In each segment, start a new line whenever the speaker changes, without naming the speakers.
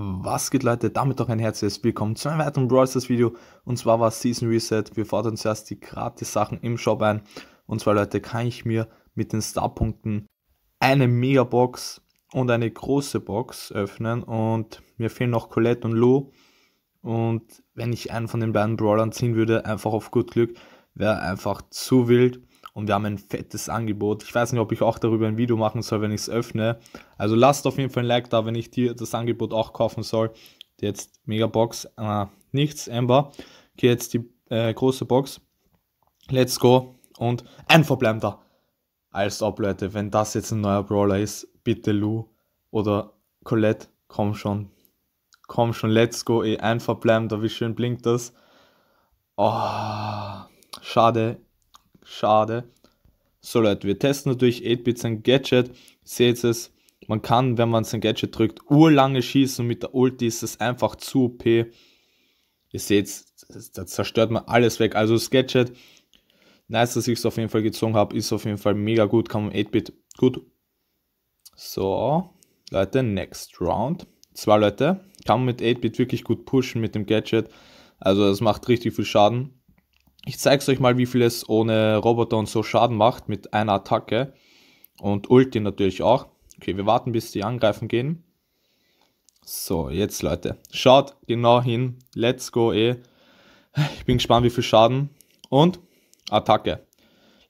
Was geht Leute, damit auch ein herzliches Willkommen zu einem weiteren Brawl Stars Video und zwar war Season Reset. Wir fordern zuerst die gratis Sachen im Shop ein und zwar Leute, kann ich mir mit den Star Punkten eine Mega Box und eine große Box öffnen und mir fehlen noch Colette und Lou und wenn ich einen von den beiden Brawlern ziehen würde, einfach auf gut Glück, wäre einfach zu wild und wir haben ein fettes Angebot. Ich weiß nicht, ob ich auch darüber ein Video machen soll, wenn ich es öffne. Also lasst auf jeden Fall ein Like da, wenn ich dir das Angebot auch kaufen soll. Jetzt Megabox, äh, ah, nichts, Amber. Okay, jetzt die äh, große Box. Let's go. Und ein verbleibender. Als ob, Leute, wenn das jetzt ein neuer Brawler ist, bitte Lou oder Colette, komm schon. Komm schon, let's go, ey, ein verbleibender, wie schön blinkt das. Oh, schade, Schade. So Leute, wir testen natürlich 8-Bit sein Gadget. Seht es, man kann, wenn man sein Gadget drückt, urlange schießen. Mit der Ulti ist es einfach zu OP. Ihr seht, da zerstört man alles weg. Also das Gadget, nice, dass ich es auf jeden Fall gezogen habe. Ist auf jeden Fall mega gut, kann man 8-Bit gut. So, Leute, next round. Zwei Leute, kann man mit 8-Bit wirklich gut pushen mit dem Gadget. Also das macht richtig viel Schaden. Ich zeige es euch mal, wie viel es ohne Roboter und so Schaden macht mit einer Attacke. Und Ulti natürlich auch. Okay, wir warten, bis die angreifen gehen. So, jetzt Leute. Schaut genau hin. Let's go, eh. Ich bin gespannt, wie viel Schaden. Und Attacke.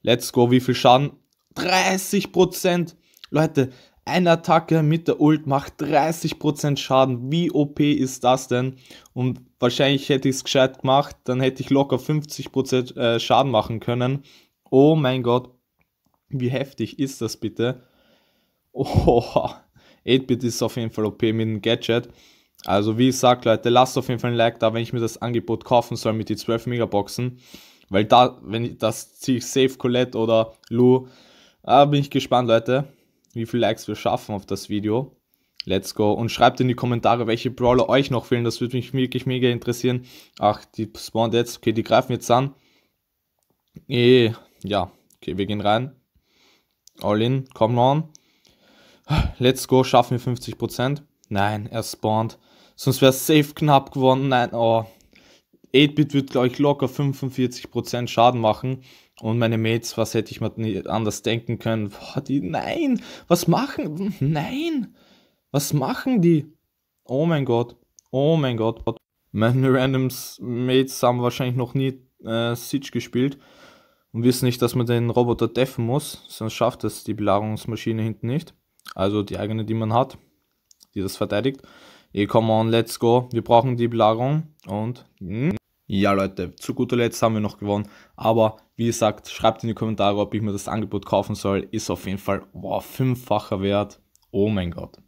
Let's go, wie viel Schaden? 30%. Leute, eine Attacke mit der Ult macht 30% Schaden. Wie OP ist das denn? Und wahrscheinlich hätte ich es gescheit gemacht, dann hätte ich locker 50% äh, Schaden machen können. Oh mein Gott, wie heftig ist das bitte? Oh, 8-Bit ist auf jeden Fall OP mit dem Gadget. Also wie gesagt, Leute, lasst auf jeden Fall ein Like da, wenn ich mir das Angebot kaufen soll mit die 12 Megaboxen. Weil da, wenn ich das ziehe ich Safe Colette oder Lou. Da ah, bin ich gespannt, Leute wie viele Likes wir schaffen auf das Video. Let's go. Und schreibt in die Kommentare, welche Brawler euch noch fehlen. Das würde mich wirklich mega interessieren. Ach, die spawnt jetzt. Okay, die greifen jetzt an. E ja, okay, wir gehen rein. All in, come on. Let's go, schaffen wir 50%. Nein, er spawnt. Sonst wäre es safe knapp geworden. Nein, oh. 8-Bit wird, glaube ich, locker 45% Schaden machen. Und meine Mates, was hätte ich mir anders denken können? Boah, die, nein, was machen? Nein, was machen die? Oh mein Gott, oh mein Gott. Meine randoms Mates haben wahrscheinlich noch nie äh, Siege gespielt und wissen nicht, dass man den Roboter deffen muss, sonst schafft es die Belagerungsmaschine hinten nicht. Also die eigene, die man hat, die das verteidigt. Ey, come on, let's go. Wir brauchen die Belagerung und. Ja, Leute, zu guter Letzt haben wir noch gewonnen, aber wie gesagt, schreibt in die Kommentare, ob ich mir das Angebot kaufen soll. Ist auf jeden Fall wow, fünffacher wert. Oh mein Gott.